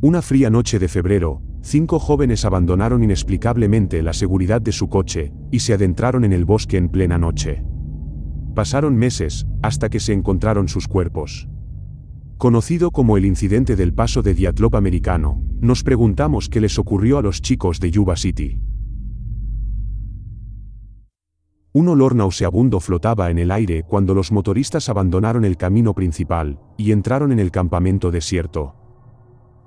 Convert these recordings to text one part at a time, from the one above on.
Una fría noche de febrero, cinco jóvenes abandonaron inexplicablemente la seguridad de su coche, y se adentraron en el bosque en plena noche. Pasaron meses, hasta que se encontraron sus cuerpos. Conocido como el incidente del paso de Diatlop americano, nos preguntamos qué les ocurrió a los chicos de Yuba City. Un olor nauseabundo flotaba en el aire cuando los motoristas abandonaron el camino principal, y entraron en el campamento desierto,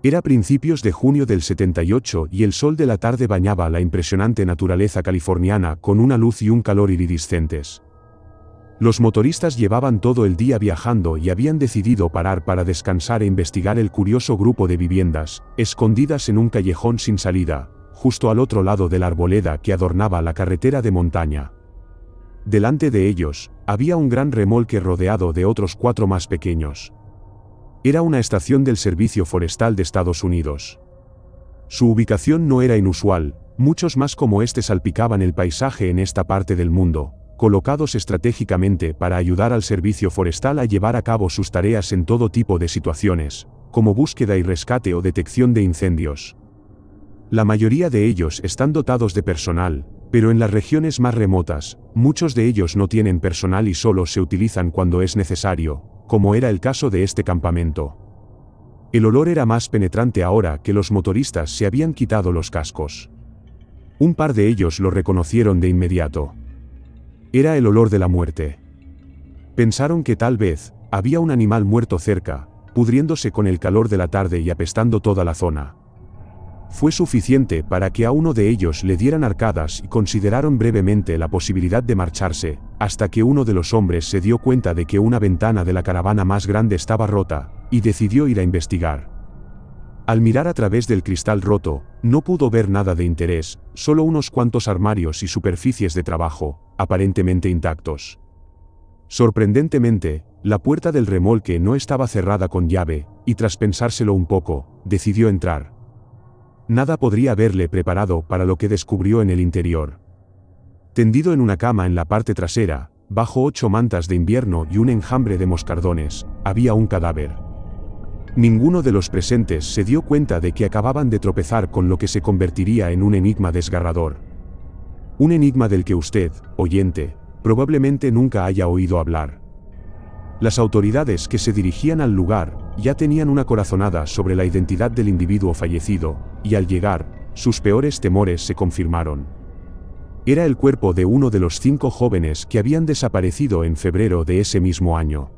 era principios de junio del 78 y el sol de la tarde bañaba la impresionante naturaleza californiana con una luz y un calor iridiscentes. Los motoristas llevaban todo el día viajando y habían decidido parar para descansar e investigar el curioso grupo de viviendas, escondidas en un callejón sin salida, justo al otro lado de la arboleda que adornaba la carretera de montaña. Delante de ellos, había un gran remolque rodeado de otros cuatro más pequeños. Era una estación del Servicio Forestal de Estados Unidos. Su ubicación no era inusual, muchos más como este salpicaban el paisaje en esta parte del mundo, colocados estratégicamente para ayudar al servicio forestal a llevar a cabo sus tareas en todo tipo de situaciones, como búsqueda y rescate o detección de incendios. La mayoría de ellos están dotados de personal, pero en las regiones más remotas, muchos de ellos no tienen personal y solo se utilizan cuando es necesario, como era el caso de este campamento. El olor era más penetrante ahora que los motoristas se habían quitado los cascos. Un par de ellos lo reconocieron de inmediato. Era el olor de la muerte. Pensaron que tal vez, había un animal muerto cerca, pudriéndose con el calor de la tarde y apestando toda la zona fue suficiente para que a uno de ellos le dieran arcadas y consideraron brevemente la posibilidad de marcharse, hasta que uno de los hombres se dio cuenta de que una ventana de la caravana más grande estaba rota, y decidió ir a investigar. Al mirar a través del cristal roto, no pudo ver nada de interés, solo unos cuantos armarios y superficies de trabajo, aparentemente intactos. Sorprendentemente, la puerta del remolque no estaba cerrada con llave, y tras pensárselo un poco, decidió entrar Nada podría haberle preparado para lo que descubrió en el interior. Tendido en una cama en la parte trasera, bajo ocho mantas de invierno y un enjambre de moscardones, había un cadáver. Ninguno de los presentes se dio cuenta de que acababan de tropezar con lo que se convertiría en un enigma desgarrador. Un enigma del que usted, oyente, probablemente nunca haya oído hablar. Las autoridades que se dirigían al lugar ya tenían una corazonada sobre la identidad del individuo fallecido, y al llegar, sus peores temores se confirmaron. Era el cuerpo de uno de los cinco jóvenes que habían desaparecido en febrero de ese mismo año.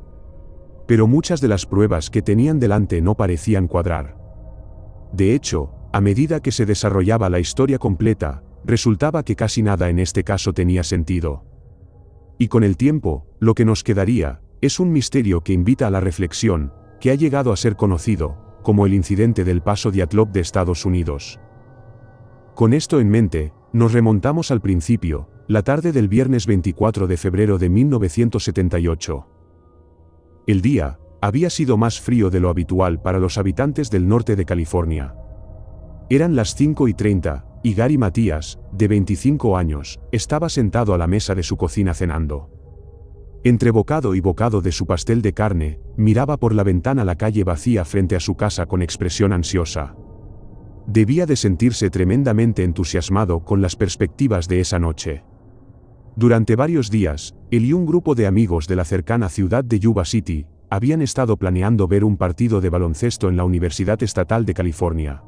Pero muchas de las pruebas que tenían delante no parecían cuadrar. De hecho, a medida que se desarrollaba la historia completa, resultaba que casi nada en este caso tenía sentido. Y con el tiempo, lo que nos quedaría, es un misterio que invita a la reflexión, que ha llegado a ser conocido, como el incidente del paso Diatlov de Estados Unidos. Con esto en mente, nos remontamos al principio, la tarde del viernes 24 de febrero de 1978. El día, había sido más frío de lo habitual para los habitantes del norte de California. Eran las 5 y 30, y Gary Matías, de 25 años, estaba sentado a la mesa de su cocina cenando. Entre bocado y bocado de su pastel de carne, miraba por la ventana la calle vacía frente a su casa con expresión ansiosa. Debía de sentirse tremendamente entusiasmado con las perspectivas de esa noche. Durante varios días, él y un grupo de amigos de la cercana ciudad de Yuba City, habían estado planeando ver un partido de baloncesto en la Universidad Estatal de California.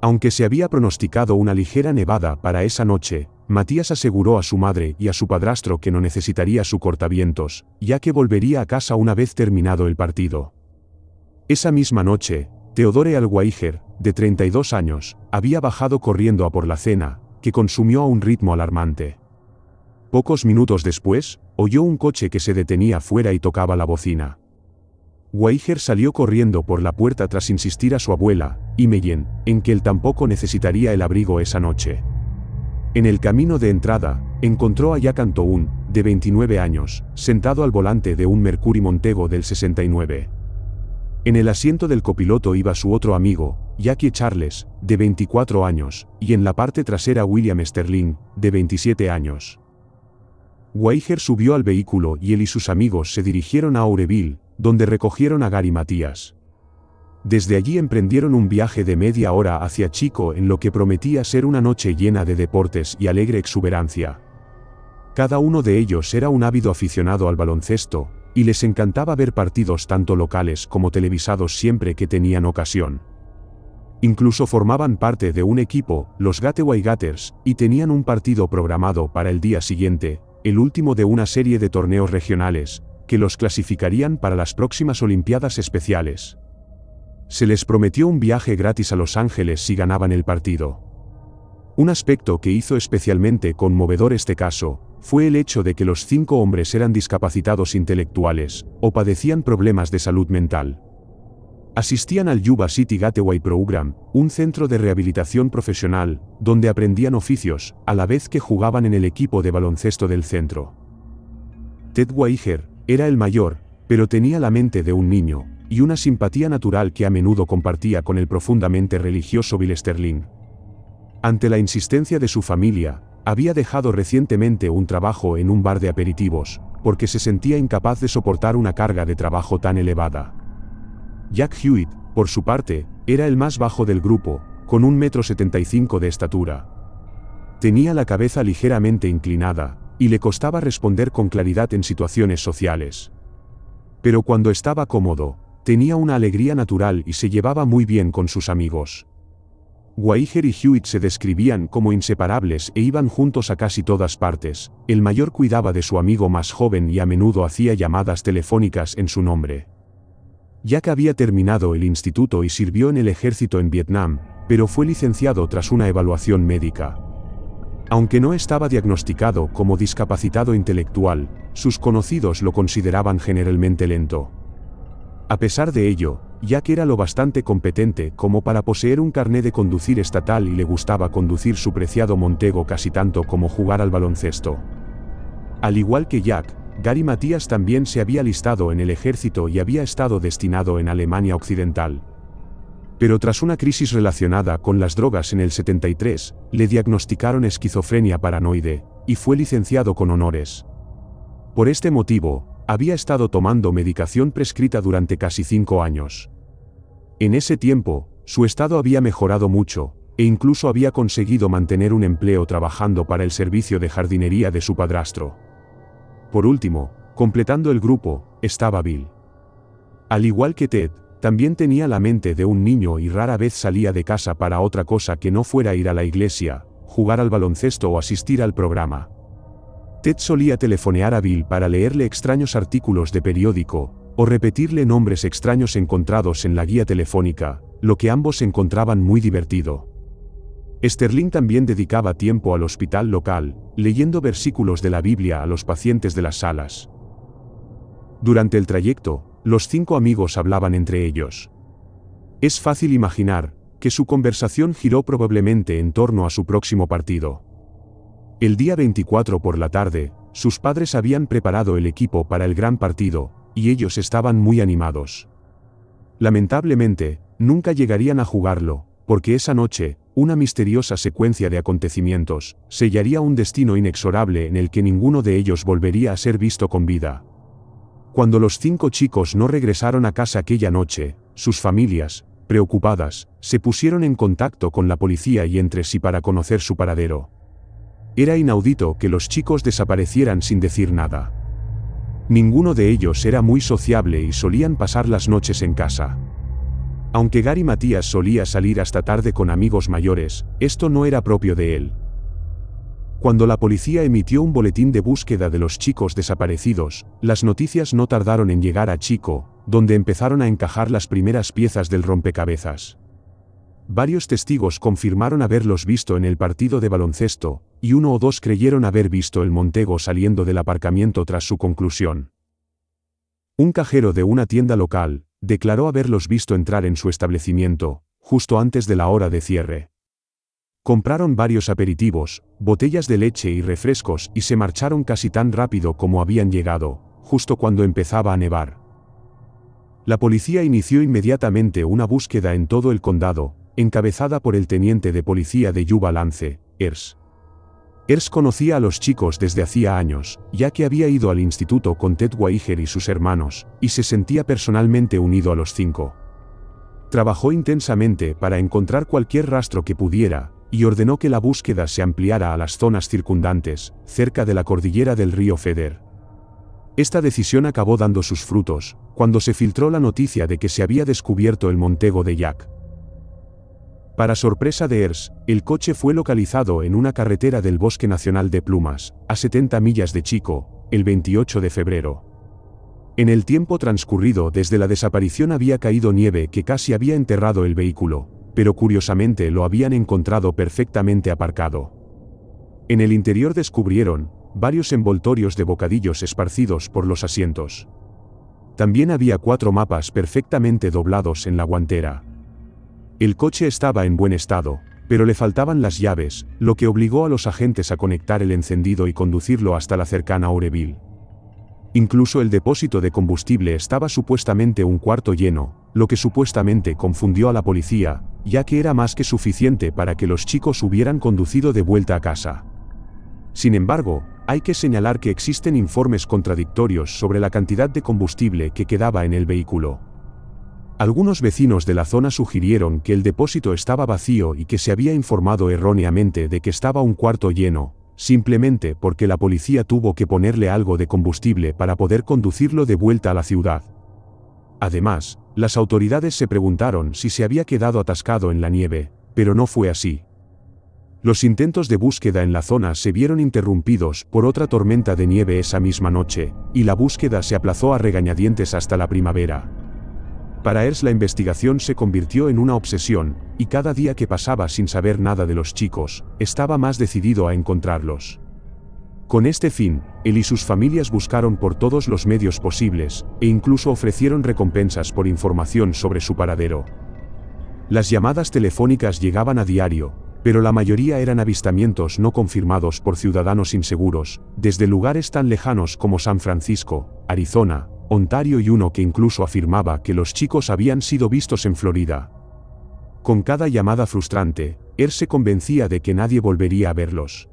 Aunque se había pronosticado una ligera nevada para esa noche, Matías aseguró a su madre y a su padrastro que no necesitaría su cortavientos, ya que volvería a casa una vez terminado el partido. Esa misma noche, Teodore Alguaiger, de 32 años, había bajado corriendo a por la cena, que consumió a un ritmo alarmante. Pocos minutos después, oyó un coche que se detenía fuera y tocaba la bocina. Weiger salió corriendo por la puerta tras insistir a su abuela, y Meyen, en que él tampoco necesitaría el abrigo esa noche. En el camino de entrada, encontró a Jack Antoun, de 29 años, sentado al volante de un Mercury Montego del 69. En el asiento del copiloto iba su otro amigo, Jackie Charles, de 24 años, y en la parte trasera William Sterling, de 27 años. Weiger subió al vehículo y él y sus amigos se dirigieron a Aureville, donde recogieron a Gary Matías. Desde allí emprendieron un viaje de media hora hacia Chico en lo que prometía ser una noche llena de deportes y alegre exuberancia. Cada uno de ellos era un ávido aficionado al baloncesto, y les encantaba ver partidos tanto locales como televisados siempre que tenían ocasión. Incluso formaban parte de un equipo, los Gateway Gators, y tenían un partido programado para el día siguiente, el último de una serie de torneos regionales, que los clasificarían para las próximas Olimpiadas especiales. Se les prometió un viaje gratis a Los Ángeles si ganaban el partido. Un aspecto que hizo especialmente conmovedor este caso, fue el hecho de que los cinco hombres eran discapacitados intelectuales, o padecían problemas de salud mental. Asistían al Yuba City Gateway Program, un centro de rehabilitación profesional, donde aprendían oficios, a la vez que jugaban en el equipo de baloncesto del centro. Ted Weiger, era el mayor, pero tenía la mente de un niño, y una simpatía natural que a menudo compartía con el profundamente religioso Bill Sterling. Ante la insistencia de su familia, había dejado recientemente un trabajo en un bar de aperitivos, porque se sentía incapaz de soportar una carga de trabajo tan elevada. Jack Hewitt, por su parte, era el más bajo del grupo, con un metro setenta y cinco de estatura. Tenía la cabeza ligeramente inclinada, y le costaba responder con claridad en situaciones sociales. Pero cuando estaba cómodo, Tenía una alegría natural y se llevaba muy bien con sus amigos. Weiger y Hewitt se describían como inseparables e iban juntos a casi todas partes. El mayor cuidaba de su amigo más joven y a menudo hacía llamadas telefónicas en su nombre. Ya que había terminado el instituto y sirvió en el ejército en Vietnam, pero fue licenciado tras una evaluación médica. Aunque no estaba diagnosticado como discapacitado intelectual, sus conocidos lo consideraban generalmente lento. A pesar de ello, Jack era lo bastante competente como para poseer un carné de conducir estatal y le gustaba conducir su preciado Montego casi tanto como jugar al baloncesto. Al igual que Jack, Gary Matías también se había listado en el ejército y había estado destinado en Alemania Occidental. Pero tras una crisis relacionada con las drogas en el 73, le diagnosticaron esquizofrenia paranoide, y fue licenciado con honores. Por este motivo, había estado tomando medicación prescrita durante casi cinco años. En ese tiempo, su estado había mejorado mucho, e incluso había conseguido mantener un empleo trabajando para el servicio de jardinería de su padrastro. Por último, completando el grupo, estaba Bill. Al igual que Ted, también tenía la mente de un niño y rara vez salía de casa para otra cosa que no fuera ir a la iglesia, jugar al baloncesto o asistir al programa. Ted solía telefonear a Bill para leerle extraños artículos de periódico, o repetirle nombres extraños encontrados en la guía telefónica, lo que ambos encontraban muy divertido. Sterling también dedicaba tiempo al hospital local, leyendo versículos de la Biblia a los pacientes de las salas. Durante el trayecto, los cinco amigos hablaban entre ellos. Es fácil imaginar que su conversación giró probablemente en torno a su próximo partido. El día 24 por la tarde, sus padres habían preparado el equipo para el gran partido, y ellos estaban muy animados. Lamentablemente, nunca llegarían a jugarlo, porque esa noche, una misteriosa secuencia de acontecimientos, sellaría un destino inexorable en el que ninguno de ellos volvería a ser visto con vida. Cuando los cinco chicos no regresaron a casa aquella noche, sus familias, preocupadas, se pusieron en contacto con la policía y entre sí para conocer su paradero. Era inaudito que los chicos desaparecieran sin decir nada. Ninguno de ellos era muy sociable y solían pasar las noches en casa. Aunque Gary Matías solía salir hasta tarde con amigos mayores, esto no era propio de él. Cuando la policía emitió un boletín de búsqueda de los chicos desaparecidos, las noticias no tardaron en llegar a Chico, donde empezaron a encajar las primeras piezas del rompecabezas. Varios testigos confirmaron haberlos visto en el partido de baloncesto, y uno o dos creyeron haber visto el Montego saliendo del aparcamiento tras su conclusión. Un cajero de una tienda local, declaró haberlos visto entrar en su establecimiento, justo antes de la hora de cierre. Compraron varios aperitivos, botellas de leche y refrescos y se marcharon casi tan rápido como habían llegado, justo cuando empezaba a nevar. La policía inició inmediatamente una búsqueda en todo el condado, encabezada por el teniente de policía de Yuba Lance, Ers. Ers conocía a los chicos desde hacía años, ya que había ido al instituto con Ted Weiger y sus hermanos, y se sentía personalmente unido a los cinco. Trabajó intensamente para encontrar cualquier rastro que pudiera, y ordenó que la búsqueda se ampliara a las zonas circundantes, cerca de la cordillera del río Feder. Esta decisión acabó dando sus frutos, cuando se filtró la noticia de que se había descubierto el Montego de Jack, para sorpresa de Ers, el coche fue localizado en una carretera del Bosque Nacional de Plumas, a 70 millas de Chico, el 28 de febrero. En el tiempo transcurrido desde la desaparición había caído nieve que casi había enterrado el vehículo, pero curiosamente lo habían encontrado perfectamente aparcado. En el interior descubrieron varios envoltorios de bocadillos esparcidos por los asientos. También había cuatro mapas perfectamente doblados en la guantera. El coche estaba en buen estado, pero le faltaban las llaves, lo que obligó a los agentes a conectar el encendido y conducirlo hasta la cercana Oreville. Incluso el depósito de combustible estaba supuestamente un cuarto lleno, lo que supuestamente confundió a la policía, ya que era más que suficiente para que los chicos hubieran conducido de vuelta a casa. Sin embargo, hay que señalar que existen informes contradictorios sobre la cantidad de combustible que quedaba en el vehículo. Algunos vecinos de la zona sugirieron que el depósito estaba vacío y que se había informado erróneamente de que estaba un cuarto lleno, simplemente porque la policía tuvo que ponerle algo de combustible para poder conducirlo de vuelta a la ciudad. Además, las autoridades se preguntaron si se había quedado atascado en la nieve, pero no fue así. Los intentos de búsqueda en la zona se vieron interrumpidos por otra tormenta de nieve esa misma noche, y la búsqueda se aplazó a regañadientes hasta la primavera. Para Ers la investigación se convirtió en una obsesión, y cada día que pasaba sin saber nada de los chicos, estaba más decidido a encontrarlos. Con este fin, él y sus familias buscaron por todos los medios posibles, e incluso ofrecieron recompensas por información sobre su paradero. Las llamadas telefónicas llegaban a diario, pero la mayoría eran avistamientos no confirmados por ciudadanos inseguros, desde lugares tan lejanos como San Francisco, Arizona, Ontario y uno que incluso afirmaba que los chicos habían sido vistos en Florida. Con cada llamada frustrante, él er se convencía de que nadie volvería a verlos.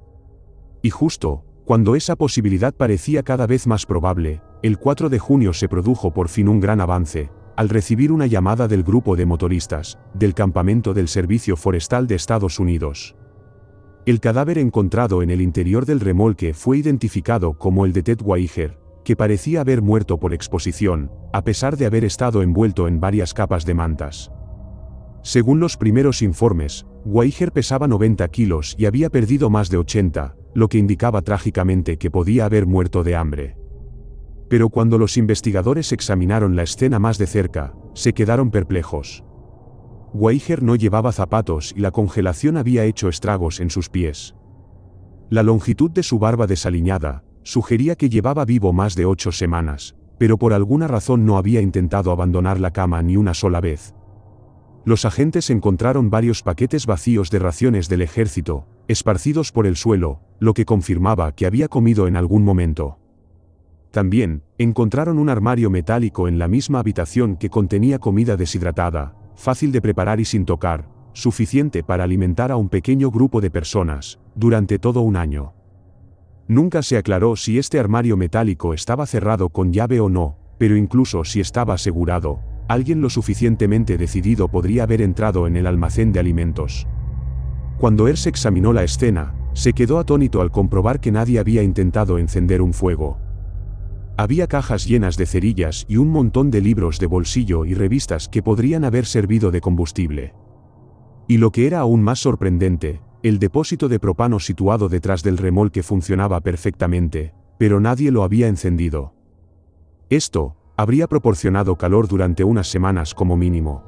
Y justo, cuando esa posibilidad parecía cada vez más probable, el 4 de junio se produjo por fin un gran avance, al recibir una llamada del grupo de motoristas, del campamento del Servicio Forestal de Estados Unidos. El cadáver encontrado en el interior del remolque fue identificado como el de Ted Weiger, que parecía haber muerto por exposición, a pesar de haber estado envuelto en varias capas de mantas. Según los primeros informes, Weiger pesaba 90 kilos y había perdido más de 80, lo que indicaba trágicamente que podía haber muerto de hambre. Pero cuando los investigadores examinaron la escena más de cerca, se quedaron perplejos. Weiger no llevaba zapatos y la congelación había hecho estragos en sus pies. La longitud de su barba desaliñada, sugería que llevaba vivo más de ocho semanas, pero por alguna razón no había intentado abandonar la cama ni una sola vez. Los agentes encontraron varios paquetes vacíos de raciones del ejército, esparcidos por el suelo, lo que confirmaba que había comido en algún momento. También, encontraron un armario metálico en la misma habitación que contenía comida deshidratada, fácil de preparar y sin tocar, suficiente para alimentar a un pequeño grupo de personas, durante todo un año. Nunca se aclaró si este armario metálico estaba cerrado con llave o no, pero incluso si estaba asegurado, alguien lo suficientemente decidido podría haber entrado en el almacén de alimentos. Cuando Ers examinó la escena, se quedó atónito al comprobar que nadie había intentado encender un fuego. Había cajas llenas de cerillas y un montón de libros de bolsillo y revistas que podrían haber servido de combustible. Y lo que era aún más sorprendente, el depósito de propano situado detrás del remolque funcionaba perfectamente, pero nadie lo había encendido. Esto, habría proporcionado calor durante unas semanas como mínimo.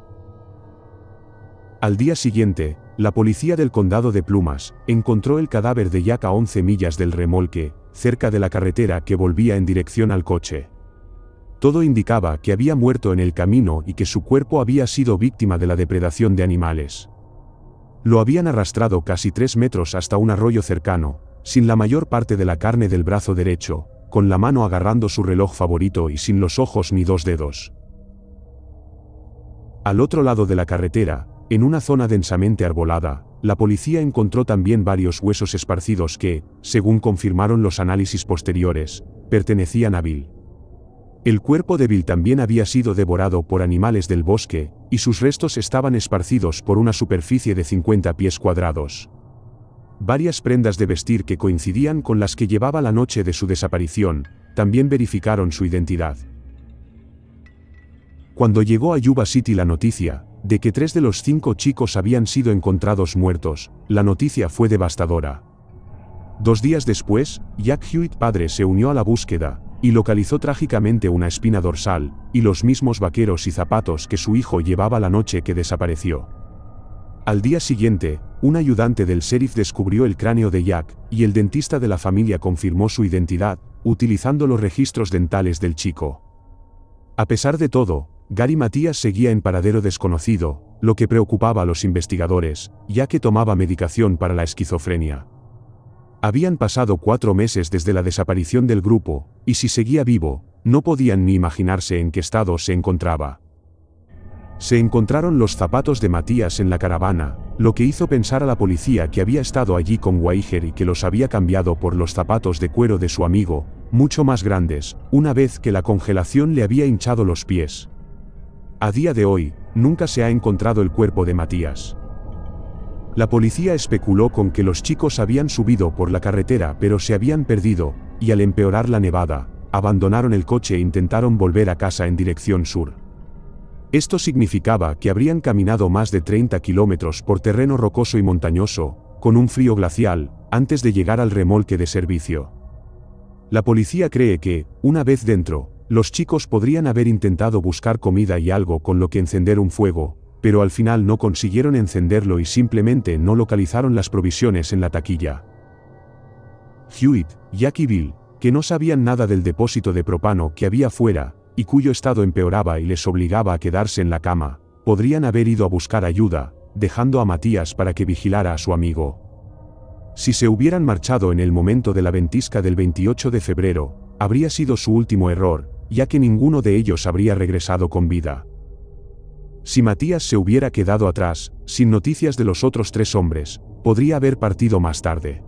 Al día siguiente, la policía del condado de Plumas, encontró el cadáver de Jack a 11 millas del remolque, cerca de la carretera que volvía en dirección al coche. Todo indicaba que había muerto en el camino y que su cuerpo había sido víctima de la depredación de animales. Lo habían arrastrado casi tres metros hasta un arroyo cercano, sin la mayor parte de la carne del brazo derecho, con la mano agarrando su reloj favorito y sin los ojos ni dos dedos. Al otro lado de la carretera, en una zona densamente arbolada, la policía encontró también varios huesos esparcidos que, según confirmaron los análisis posteriores, pertenecían a Bill. El cuerpo de Bill también había sido devorado por animales del bosque, y sus restos estaban esparcidos por una superficie de 50 pies cuadrados. Varias prendas de vestir que coincidían con las que llevaba la noche de su desaparición, también verificaron su identidad. Cuando llegó a Yuba City la noticia, de que tres de los cinco chicos habían sido encontrados muertos, la noticia fue devastadora. Dos días después, Jack Hewitt padre se unió a la búsqueda, y localizó trágicamente una espina dorsal, y los mismos vaqueros y zapatos que su hijo llevaba la noche que desapareció. Al día siguiente, un ayudante del sheriff descubrió el cráneo de Jack, y el dentista de la familia confirmó su identidad, utilizando los registros dentales del chico. A pesar de todo, Gary Matías seguía en paradero desconocido, lo que preocupaba a los investigadores, ya que tomaba medicación para la esquizofrenia. Habían pasado cuatro meses desde la desaparición del grupo, y si seguía vivo, no podían ni imaginarse en qué estado se encontraba. Se encontraron los zapatos de Matías en la caravana, lo que hizo pensar a la policía que había estado allí con Weiger y que los había cambiado por los zapatos de cuero de su amigo, mucho más grandes, una vez que la congelación le había hinchado los pies. A día de hoy, nunca se ha encontrado el cuerpo de Matías. La policía especuló con que los chicos habían subido por la carretera pero se habían perdido, y al empeorar la nevada, abandonaron el coche e intentaron volver a casa en dirección sur. Esto significaba que habrían caminado más de 30 kilómetros por terreno rocoso y montañoso, con un frío glacial, antes de llegar al remolque de servicio. La policía cree que, una vez dentro, los chicos podrían haber intentado buscar comida y algo con lo que encender un fuego, pero al final no consiguieron encenderlo y simplemente no localizaron las provisiones en la taquilla. Hewitt, Jack y Bill, que no sabían nada del depósito de propano que había fuera, y cuyo estado empeoraba y les obligaba a quedarse en la cama, podrían haber ido a buscar ayuda, dejando a Matías para que vigilara a su amigo. Si se hubieran marchado en el momento de la ventisca del 28 de febrero, habría sido su último error, ya que ninguno de ellos habría regresado con vida. Si Matías se hubiera quedado atrás, sin noticias de los otros tres hombres, podría haber partido más tarde.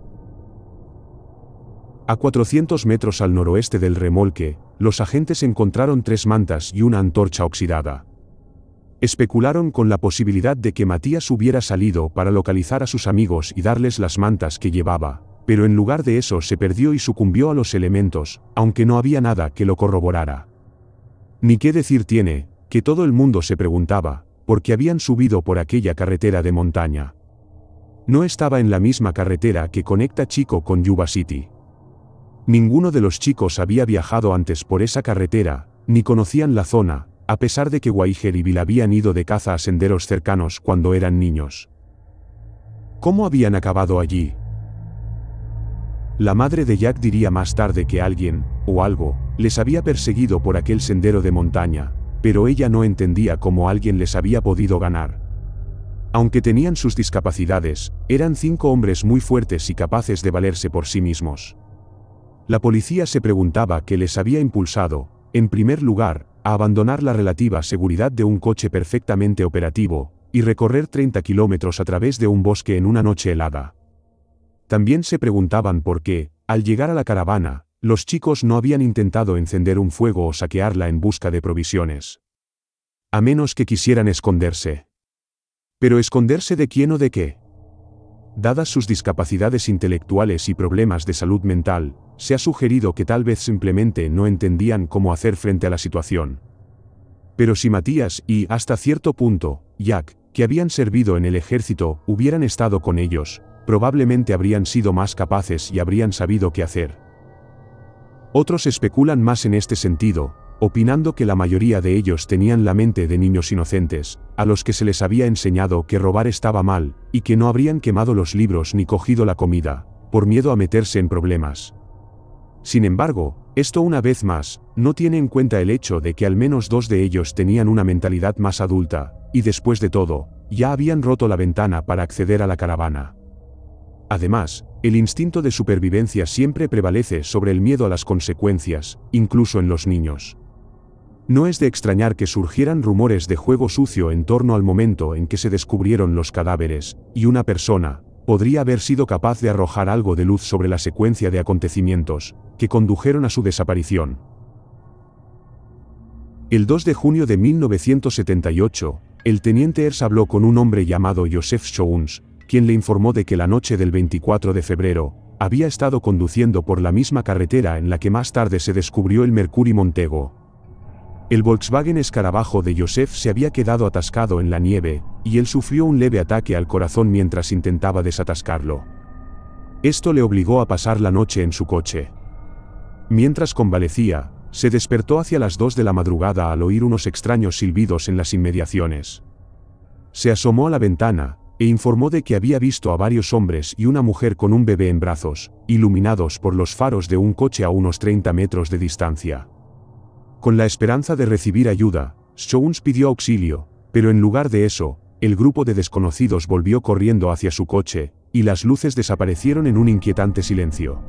A 400 metros al noroeste del remolque, los agentes encontraron tres mantas y una antorcha oxidada. Especularon con la posibilidad de que Matías hubiera salido para localizar a sus amigos y darles las mantas que llevaba, pero en lugar de eso se perdió y sucumbió a los elementos, aunque no había nada que lo corroborara. Ni qué decir tiene, que todo el mundo se preguntaba, por qué habían subido por aquella carretera de montaña. No estaba en la misma carretera que conecta Chico con Yuba City. Ninguno de los chicos había viajado antes por esa carretera, ni conocían la zona, a pesar de que Waiger y Bill habían ido de caza a senderos cercanos cuando eran niños. ¿Cómo habían acabado allí? La madre de Jack diría más tarde que alguien, o algo, les había perseguido por aquel sendero de montaña, pero ella no entendía cómo alguien les había podido ganar. Aunque tenían sus discapacidades, eran cinco hombres muy fuertes y capaces de valerse por sí mismos. La policía se preguntaba qué les había impulsado, en primer lugar, a abandonar la relativa seguridad de un coche perfectamente operativo, y recorrer 30 kilómetros a través de un bosque en una noche helada. También se preguntaban por qué, al llegar a la caravana, los chicos no habían intentado encender un fuego o saquearla en busca de provisiones. A menos que quisieran esconderse. Pero esconderse de quién o de qué. Dadas sus discapacidades intelectuales y problemas de salud mental, se ha sugerido que tal vez simplemente no entendían cómo hacer frente a la situación. Pero si Matías y, hasta cierto punto, Jack, que habían servido en el ejército, hubieran estado con ellos, probablemente habrían sido más capaces y habrían sabido qué hacer. Otros especulan más en este sentido, opinando que la mayoría de ellos tenían la mente de niños inocentes, a los que se les había enseñado que robar estaba mal, y que no habrían quemado los libros ni cogido la comida, por miedo a meterse en problemas. Sin embargo, esto una vez más, no tiene en cuenta el hecho de que al menos dos de ellos tenían una mentalidad más adulta, y después de todo, ya habían roto la ventana para acceder a la caravana. Además, el instinto de supervivencia siempre prevalece sobre el miedo a las consecuencias, incluso en los niños. No es de extrañar que surgieran rumores de juego sucio en torno al momento en que se descubrieron los cadáveres, y una persona, podría haber sido capaz de arrojar algo de luz sobre la secuencia de acontecimientos, que condujeron a su desaparición. El 2 de junio de 1978, el teniente Ers habló con un hombre llamado Joseph Schoens, quien le informó de que la noche del 24 de febrero, había estado conduciendo por la misma carretera en la que más tarde se descubrió el Mercury Montego. El Volkswagen Escarabajo de Joseph se había quedado atascado en la nieve, y él sufrió un leve ataque al corazón mientras intentaba desatascarlo. Esto le obligó a pasar la noche en su coche. Mientras convalecía, se despertó hacia las 2 de la madrugada al oír unos extraños silbidos en las inmediaciones. Se asomó a la ventana, e informó de que había visto a varios hombres y una mujer con un bebé en brazos, iluminados por los faros de un coche a unos 30 metros de distancia. Con la esperanza de recibir ayuda, Jones pidió auxilio, pero en lugar de eso, el grupo de desconocidos volvió corriendo hacia su coche, y las luces desaparecieron en un inquietante silencio.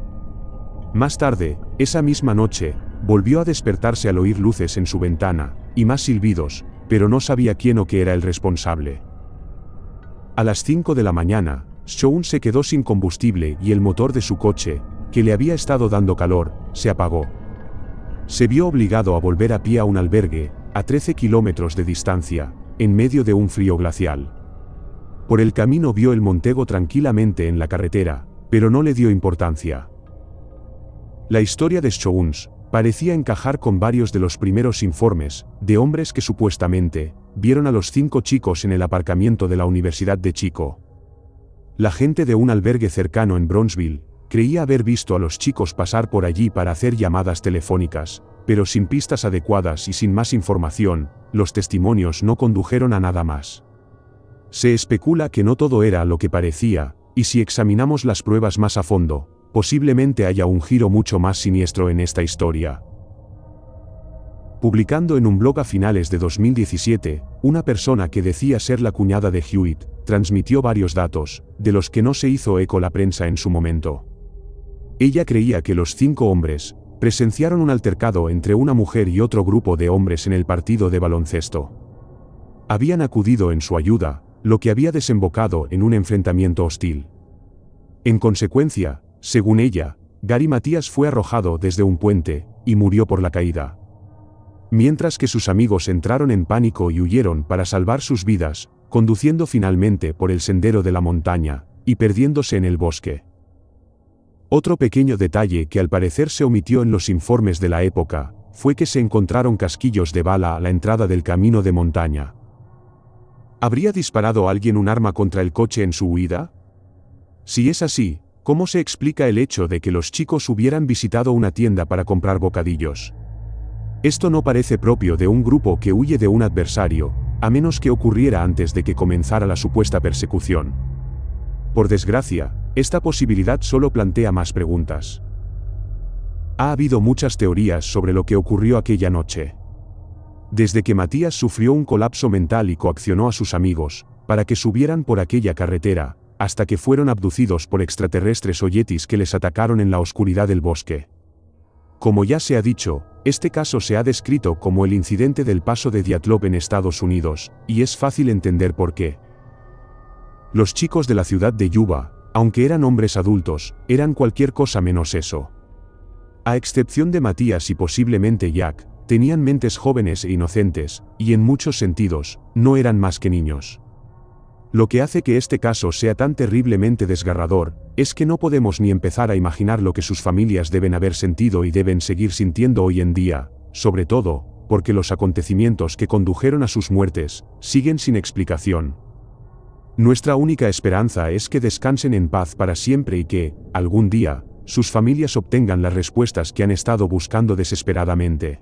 Más tarde, esa misma noche, volvió a despertarse al oír luces en su ventana, y más silbidos, pero no sabía quién o qué era el responsable. A las 5 de la mañana, Shaun se quedó sin combustible y el motor de su coche, que le había estado dando calor, se apagó. Se vio obligado a volver a pie a un albergue, a 13 kilómetros de distancia, en medio de un frío glacial. Por el camino vio el Montego tranquilamente en la carretera, pero no le dio importancia. La historia de Shouns, parecía encajar con varios de los primeros informes, de hombres que supuestamente, vieron a los cinco chicos en el aparcamiento de la Universidad de Chico. La gente de un albergue cercano en Bronzeville, creía haber visto a los chicos pasar por allí para hacer llamadas telefónicas, pero sin pistas adecuadas y sin más información, los testimonios no condujeron a nada más. Se especula que no todo era lo que parecía, y si examinamos las pruebas más a fondo, posiblemente haya un giro mucho más siniestro en esta historia. Publicando en un blog a finales de 2017, una persona que decía ser la cuñada de Hewitt, transmitió varios datos, de los que no se hizo eco la prensa en su momento. Ella creía que los cinco hombres, presenciaron un altercado entre una mujer y otro grupo de hombres en el partido de baloncesto. Habían acudido en su ayuda, lo que había desembocado en un enfrentamiento hostil. En consecuencia, según ella, Gary Matías fue arrojado desde un puente, y murió por la caída. Mientras que sus amigos entraron en pánico y huyeron para salvar sus vidas, conduciendo finalmente por el sendero de la montaña, y perdiéndose en el bosque. Otro pequeño detalle que al parecer se omitió en los informes de la época, fue que se encontraron casquillos de bala a la entrada del camino de montaña. ¿Habría disparado alguien un arma contra el coche en su huida? Si es así, ¿Cómo se explica el hecho de que los chicos hubieran visitado una tienda para comprar bocadillos? Esto no parece propio de un grupo que huye de un adversario, a menos que ocurriera antes de que comenzara la supuesta persecución. Por desgracia, esta posibilidad solo plantea más preguntas. Ha habido muchas teorías sobre lo que ocurrió aquella noche. Desde que Matías sufrió un colapso mental y coaccionó a sus amigos, para que subieran por aquella carretera, hasta que fueron abducidos por extraterrestres o yetis que les atacaron en la oscuridad del bosque. Como ya se ha dicho, este caso se ha descrito como el incidente del paso de Diatlov en Estados Unidos, y es fácil entender por qué. Los chicos de la ciudad de Yuba, aunque eran hombres adultos, eran cualquier cosa menos eso. A excepción de Matías y posiblemente Jack, tenían mentes jóvenes e inocentes, y en muchos sentidos, no eran más que niños. Lo que hace que este caso sea tan terriblemente desgarrador, es que no podemos ni empezar a imaginar lo que sus familias deben haber sentido y deben seguir sintiendo hoy en día, sobre todo, porque los acontecimientos que condujeron a sus muertes, siguen sin explicación. Nuestra única esperanza es que descansen en paz para siempre y que, algún día, sus familias obtengan las respuestas que han estado buscando desesperadamente.